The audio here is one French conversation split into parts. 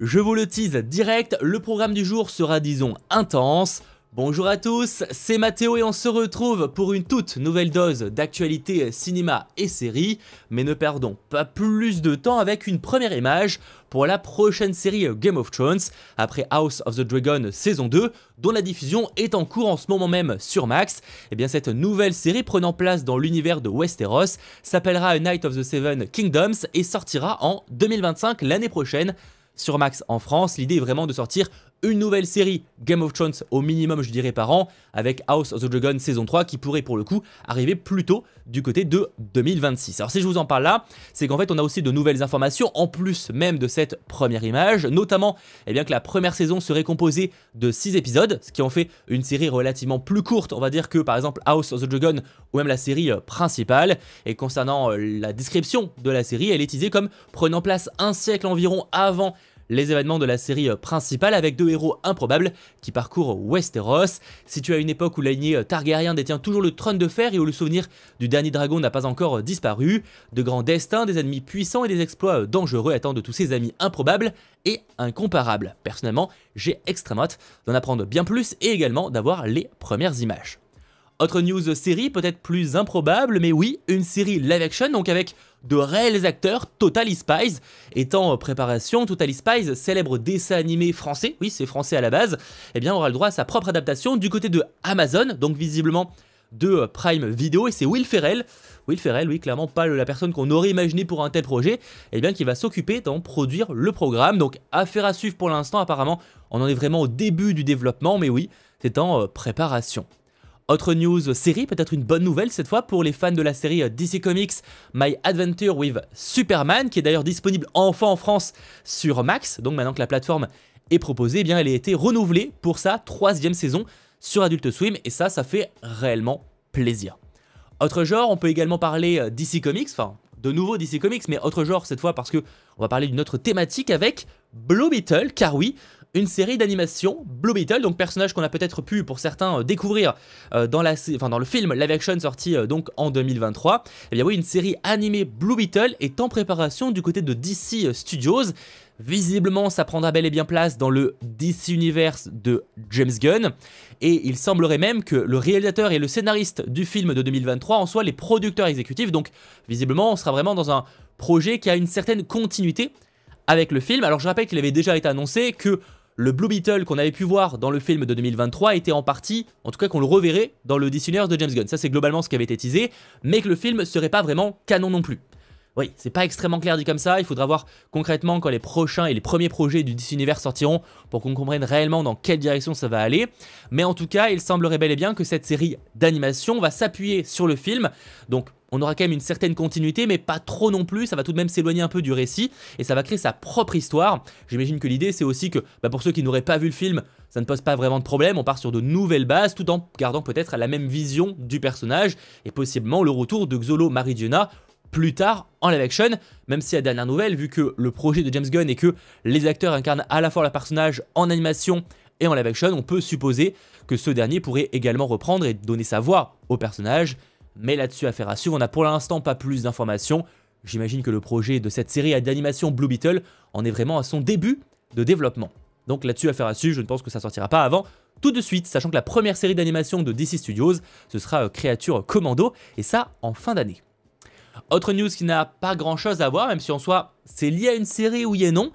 Je vous le tease direct, le programme du jour sera disons intense. Bonjour à tous, c'est Mathéo et on se retrouve pour une toute nouvelle dose d'actualité cinéma et séries, mais ne perdons pas plus de temps avec une première image pour la prochaine série Game of Thrones, après House of the Dragon saison 2, dont la diffusion est en cours en ce moment même sur Max, et eh bien cette nouvelle série prenant place dans l'univers de Westeros s'appellera Night of the Seven Kingdoms et sortira en 2025 l'année prochaine sur Max en France. L'idée est vraiment de sortir une nouvelle série Game of Thrones au minimum je dirais par an avec House of the Dragon saison 3 qui pourrait pour le coup arriver plus tôt du côté de 2026. Alors si je vous en parle là, c'est qu'en fait on a aussi de nouvelles informations en plus même de cette première image, notamment et eh bien, que la première saison serait composée de 6 épisodes, ce qui en fait une série relativement plus courte on va dire que par exemple House of the Dragon ou même la série euh, principale. Et concernant euh, la description de la série, elle est teasée comme prenant place un siècle environ avant les événements de la série principale avec deux héros improbables qui parcourent Westeros. Situé à une époque où la Targaryen détient toujours le trône de fer et où le souvenir du dernier dragon n'a pas encore disparu, de grands destins, des ennemis puissants et des exploits dangereux attendent tous ces amis improbables et incomparables. Personnellement, j'ai extrêmement hâte d'en apprendre bien plus et également d'avoir les premières images. Autre news série, peut-être plus improbable, mais oui, une série live action, donc avec de réels acteurs, Total Spies étant en préparation, Total Spies, célèbre dessin animé français, oui c'est français à la base, eh bien aura le droit à sa propre adaptation du côté de Amazon, donc visiblement de Prime Video, et c'est Will Ferrell, Will Ferrell, oui clairement pas la personne qu'on aurait imaginé pour un tel projet, eh bien qui va s'occuper d'en produire le programme, donc affaire à suivre pour l'instant apparemment, on en est vraiment au début du développement, mais oui, c'est en euh, préparation. Autre news série, peut-être une bonne nouvelle cette fois pour les fans de la série euh, DC Comics My Adventure with Superman, qui est d'ailleurs disponible enfin en France sur Max. Donc maintenant que la plateforme est proposée, eh bien elle a été renouvelée pour sa troisième saison sur Adult Swim, et ça, ça fait réellement plaisir. Autre genre, on peut également parler euh, DC Comics, enfin de nouveau DC Comics, mais autre genre cette fois parce que on va parler d'une autre thématique avec Blue Beetle, car oui, une série d'animation, Blue Beetle, donc personnage qu'on a peut-être pu pour certains euh, découvrir euh, dans, la, dans le film Live Action sorti euh, donc en 2023. Et eh bien oui, une série animée Blue Beetle est en préparation du côté de DC Studios Visiblement, ça prendra bel et bien place dans le DC Universe de James Gunn. Et il semblerait même que le réalisateur et le scénariste du film de 2023 en soient les producteurs exécutifs. Donc, visiblement, on sera vraiment dans un projet qui a une certaine continuité avec le film. Alors, je rappelle qu'il avait déjà été annoncé que le Blue Beetle qu'on avait pu voir dans le film de 2023 était en partie, en tout cas qu'on le reverrait dans le Universe de James Gunn. Ça, c'est globalement ce qui avait été teasé, mais que le film serait pas vraiment canon non plus. Oui, c'est pas extrêmement clair dit comme ça, il faudra voir concrètement quand les prochains et les premiers projets du DC Universe sortiront pour qu'on comprenne réellement dans quelle direction ça va aller. Mais en tout cas, il semblerait bel et bien que cette série d'animation va s'appuyer sur le film, donc on aura quand même une certaine continuité, mais pas trop non plus, ça va tout de même s'éloigner un peu du récit, et ça va créer sa propre histoire. J'imagine que l'idée c'est aussi que, bah, pour ceux qui n'auraient pas vu le film, ça ne pose pas vraiment de problème, on part sur de nouvelles bases, tout en gardant peut-être la même vision du personnage, et possiblement le retour de Xolo mariduna plus tard en live action, même si à dernière nouvelle, vu que le projet de James Gunn et que les acteurs incarnent à la fois le personnage en animation et en live action, on peut supposer que ce dernier pourrait également reprendre et donner sa voix au personnage, mais là-dessus affaire à suivre, on n'a pour l'instant pas plus d'informations, j'imagine que le projet de cette série d'animation Blue Beetle en est vraiment à son début de développement. Donc là-dessus affaire à suivre, je ne pense que ça sortira pas avant tout de suite, sachant que la première série d'animation de DC Studios, ce sera euh, Creature Commando, et ça en fin d'année. Autre news qui n'a pas grand chose à voir, même si en soit c'est lié à une série, oui et non.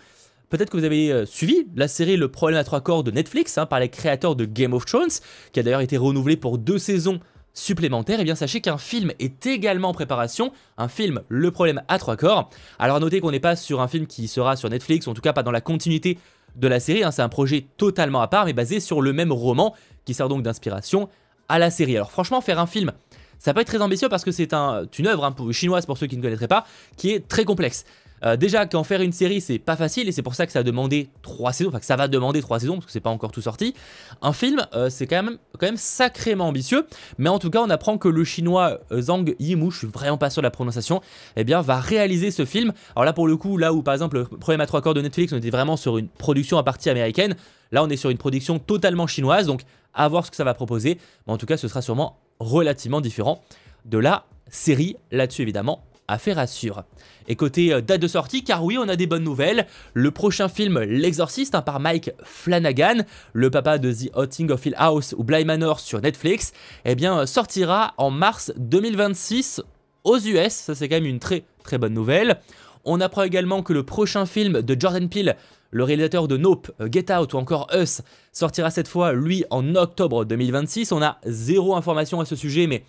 Peut-être que vous avez euh, suivi la série Le problème à trois corps de Netflix hein, par les créateurs de Game of Thrones, qui a d'ailleurs été renouvelée pour deux saisons supplémentaires. Et eh bien sachez qu'un film est également en préparation, un film Le problème à trois corps. Alors notez qu'on n'est pas sur un film qui sera sur Netflix, en tout cas pas dans la continuité de la série, hein, c'est un projet totalement à part, mais basé sur le même roman qui sert donc d'inspiration à la série. Alors franchement, faire un film ça peut être très ambitieux parce que c'est un, une œuvre hein, chinoise pour ceux qui ne connaîtraient pas, qui est très complexe. Euh, déjà qu'en faire une série c'est pas facile et c'est pour ça que ça a demandé trois saisons, enfin que ça va demander trois saisons parce que c'est pas encore tout sorti. Un film euh, c'est quand même, quand même sacrément ambitieux mais en tout cas on apprend que le chinois euh, Zhang Yimou, je suis vraiment pas sûr de la prononciation, eh bien va réaliser ce film. Alors là pour le coup là où par exemple le problème à trois corps de Netflix on était vraiment sur une production à partie américaine, là on est sur une production totalement chinoise donc à voir ce que ça va proposer en tout cas ce sera sûrement relativement différent de la série. Là-dessus, évidemment, à faire rassurer. Et côté euh, date de sortie, car oui, on a des bonnes nouvelles. Le prochain film, L'Exorciste, hein, par Mike Flanagan, le papa de The Haunting of Hill House ou Bly Manor sur Netflix, eh bien, euh, sortira en mars 2026 aux US. Ça, c'est quand même une très très bonne nouvelle. On apprend également que le prochain film de Jordan Peele, le réalisateur de Nope, euh, Get Out ou encore Us, sortira cette fois, lui, en octobre 2026. On a zéro information à ce sujet, mais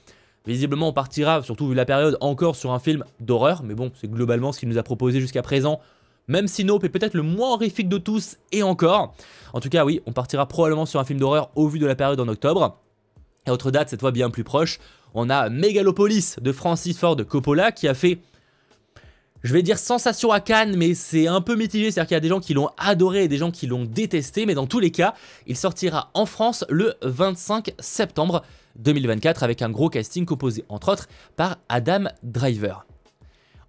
visiblement on partira, surtout vu la période, encore sur un film d'horreur. Mais bon, c'est globalement ce qu'il nous a proposé jusqu'à présent même si Nope est peut-être le moins horrifique de tous, et encore. En tout cas, oui, on partira probablement sur un film d'horreur au vu de la période en octobre. Et autre date, cette fois bien plus proche, on a Megalopolis de Francis Ford Coppola qui a fait je vais dire sensation à Cannes, mais c'est un peu mitigé, c'est-à-dire qu'il y a des gens qui l'ont adoré et des gens qui l'ont détesté, mais dans tous les cas, il sortira en France le 25 septembre 2024 avec un gros casting composé entre autres par Adam Driver.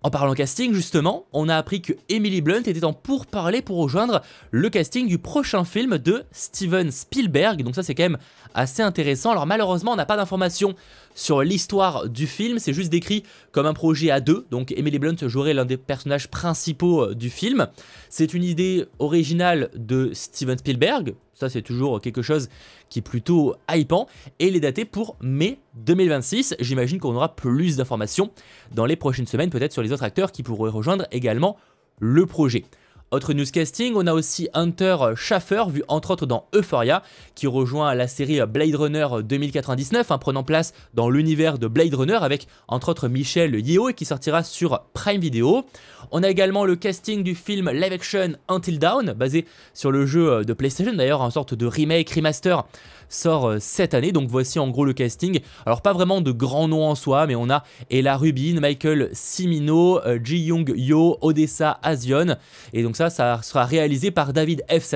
En parlant casting, justement, on a appris que Emily Blunt était en pourparlers pour rejoindre le casting du prochain film de Steven Spielberg, donc ça c'est quand même assez intéressant. Alors malheureusement, on n'a pas d'informations sur l'histoire du film, c'est juste décrit comme un projet à deux, donc Emily Blunt jouerait l'un des personnages principaux euh, du film. C'est une idée originale de Steven Spielberg, ça, c'est toujours quelque chose qui est plutôt hypant. Et il est daté pour mai 2026. J'imagine qu'on aura plus d'informations dans les prochaines semaines, peut-être sur les autres acteurs qui pourraient rejoindre également le projet. Autre newscasting, on a aussi Hunter Schaffer, vu entre autres dans Euphoria, qui rejoint la série Blade Runner 2099, en hein, prenant place dans l'univers de Blade Runner avec entre autres Michel Yeo et qui sortira sur Prime Video. On a également le casting du film live action Until Dawn, basé sur le jeu de PlayStation d'ailleurs, en sorte de remake, remaster sort euh, cette année. Donc voici en gros le casting. Alors pas vraiment de grands noms en soi, mais on a Ella Rubin, Michael Simino, euh, Ji Young Yo, Odessa Azion. Et donc ça, ça sera réalisé par David F.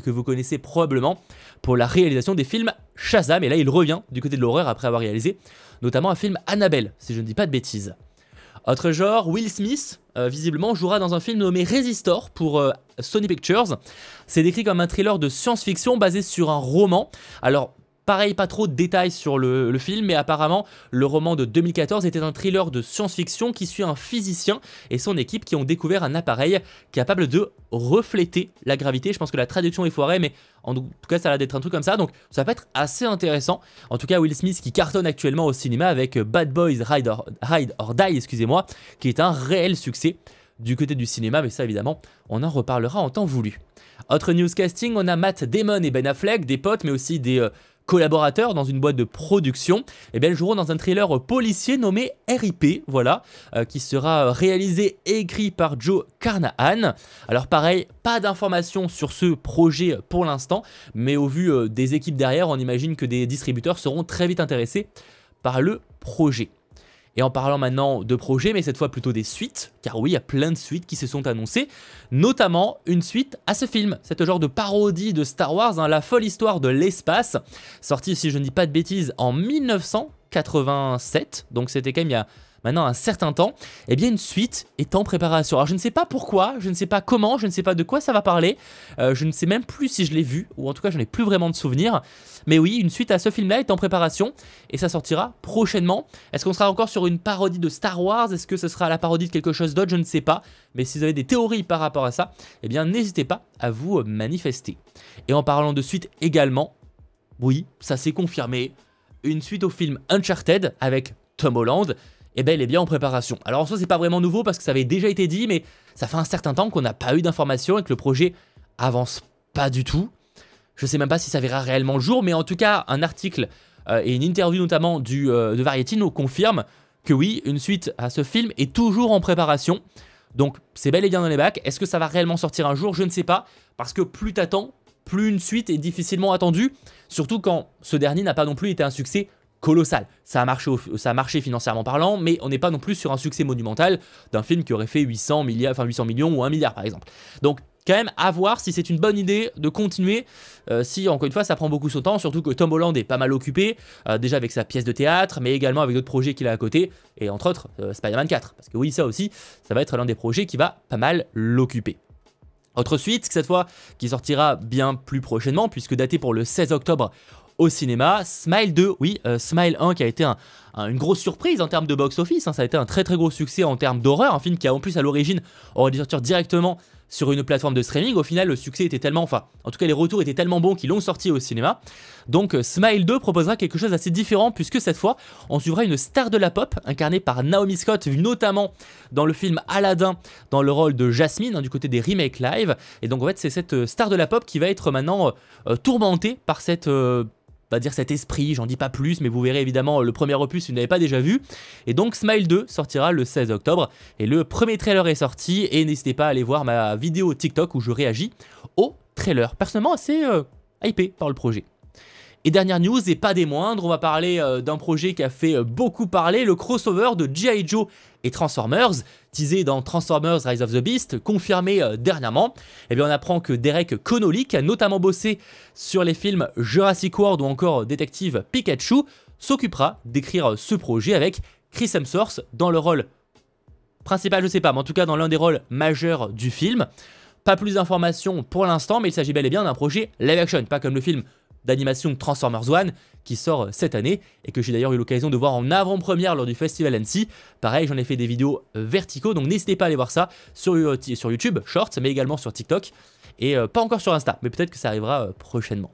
que vous connaissez probablement pour la réalisation des films Shazam. Et là, il revient du côté de l'horreur après avoir réalisé notamment un film Annabelle, si je ne dis pas de bêtises. Autre genre, Will Smith, euh, visiblement, jouera dans un film nommé Resistor pour euh, Sony Pictures. C'est décrit comme un thriller de science-fiction basé sur un roman. Alors, Pareil, pas trop de détails sur le, film, mais apparemment, le roman de 2014 était un thriller de science-fiction qui suit un physicien et son équipe qui ont découvert un appareil capable de refléter la gravité. Je pense que la traduction est foirée, mais en tout cas, ça a l'air d'être un truc comme ça, donc ça peut être assez intéressant. En tout cas, Will Smith qui cartonne actuellement au cinéma avec Bad Boys Ride or, Die, excusez-moi, qui est un réel succès du côté du cinéma, mais ça évidemment, on en reparlera en temps voulu. Autre newscasting, on a Matt Damon et Ben Affleck, des potes, mais aussi des, euh, collaborateurs dans une boîte de production, et eh bien, joueront dans un thriller policier nommé RIP, voilà, euh, qui sera réalisé et écrit par Joe Carnahan. Alors pareil, pas d'informations sur ce projet pour l'instant, mais au vu euh, des équipes derrière, on imagine que des distributeurs seront très vite intéressés par le projet. Et en parlant maintenant de projets, mais cette fois plutôt des suites, car oui, il y a plein de suites qui se sont annoncées, notamment une suite à ce film, cette genre de parodie de Star Wars, hein, la folle histoire de l'espace, sortie si je ne dis pas de bêtises en 1987, donc c'était quand même il y a maintenant un certain temps, eh bien une suite est en préparation. Alors je ne sais pas pourquoi, je ne sais pas comment, je ne sais pas de quoi ça va parler, euh, je ne sais même plus si je l'ai vu, ou en tout cas je n'ai plus vraiment de souvenir Mais oui, une suite à ce film-là est en préparation, et ça sortira prochainement. Est-ce qu'on sera encore sur une parodie de Star Wars Est-ce que ce sera la parodie de quelque chose d'autre Je ne sais pas. Mais si vous avez des théories par rapport à ça, eh bien n'hésitez pas à vous euh, manifester. Et en parlant de suite également, oui, ça s'est confirmé, une suite au film Uncharted avec Tom Holland, eh ben, et bien en préparation. Alors en soi, c'est pas vraiment nouveau parce que ça avait déjà été dit, mais ça fait un certain temps qu'on n'a pas eu d'informations et que le projet avance pas du tout. Je sais même pas si ça verra réellement le jour, mais en tout cas, un article euh, et une interview notamment du, euh, de Variety nous confirment que oui, une suite à ce film est toujours en préparation. Donc c'est bel et bien dans les bacs. Est-ce que ça va réellement sortir un jour Je ne sais pas. Parce que plus t'attends, plus une suite est difficilement attendue. Surtout quand ce dernier n'a pas non plus été un succès colossal. Ça a marché, ça a marché financièrement parlant, mais on n'est pas non plus sur un succès monumental d'un film qui aurait fait 800, milliards, enfin 800 millions ou 1 milliard par exemple. Donc quand même à voir si c'est une bonne idée de continuer, euh, si encore une fois ça prend beaucoup son temps, surtout que Tom Holland est pas mal occupé, euh, déjà avec sa pièce de théâtre, mais également avec d'autres projets qu'il a à côté, et entre autres euh, Spider-Man 4, parce que oui ça aussi, ça va être l'un des projets qui va pas mal l'occuper. Autre suite, cette fois, qui sortira bien plus prochainement, puisque datée pour le 16 octobre au cinéma. Smile 2, oui, euh, Smile 1 qui a été une grosse surprise en termes de box-office, hein. ça a été un très très gros succès en termes d'horreur, un film qui a en plus à l'origine aurait dû sortir directement sur une plateforme de streaming. Au final, le succès était tellement, enfin, en tout cas, les retours étaient tellement bons qu'ils l'ont sorti au cinéma. Donc, euh, Smile 2 proposera quelque chose d'assez différent, puisque cette fois, on suivra une star de la pop, incarnée par Naomi Scott, vu notamment dans le film Aladdin, dans le rôle de Jasmine, hein, du côté des remakes live. Et donc, en fait, c'est cette euh, star de la pop qui va être maintenant tourmentée par cette va dire cet esprit, j'en dis pas plus, mais vous verrez évidemment euh, le premier opus si vous n'avez pas déjà vu. Et donc Smile 2 sortira le 16 octobre, et le premier trailer est sorti, et n'hésitez pas à aller voir ma vidéo TikTok où je réagis au trailer. Personnellement assez euh, hypé par le projet. Et dernière news, et pas des moindres, on va parler euh, d'un projet qui a fait euh, beaucoup parler, le crossover de G.I. Joe et Transformers, teasé dans Transformers Rise of the Beast, confirmé euh, dernièrement. Et eh bien on apprend que Derek Connolly, qui a notamment bossé sur les films Jurassic World ou encore Detective Pikachu, s'occupera d'écrire ce projet avec Chris Hemsworth dans le rôle principal, je sais pas, mais en tout cas dans l'un des rôles majeurs du film. Pas plus d'informations pour l'instant, mais il s'agit bel et bien d'un projet live action, pas comme le film d'animation Transformers One qui sort euh, cette année et que j'ai d'ailleurs eu l'occasion de voir en avant-première lors du festival Annecy. Pareil, j'en ai fait des vidéos euh, verticaux, donc n'hésitez pas à aller voir ça sur, euh, sur YouTube, Shorts, mais également sur TikTok et pas encore sur Insta, mais peut-être que ça arrivera prochainement.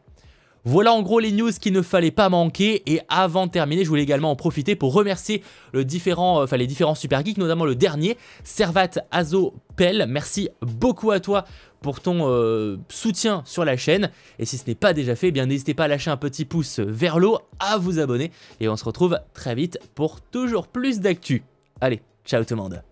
Voilà en gros les news qu'il ne fallait pas manquer et avant de terminer je voulais également en profiter pour remercier le euh, les différents super geeks, notamment le dernier, Servat Azo Pell. Merci beaucoup à toi pour ton euh, soutien sur la chaîne et si ce n'est pas déjà fait, eh bien n'hésitez pas à lâcher un petit pouce vers l'eau, à vous abonner et on se retrouve très vite pour toujours plus d'actu. Allez, ciao tout le monde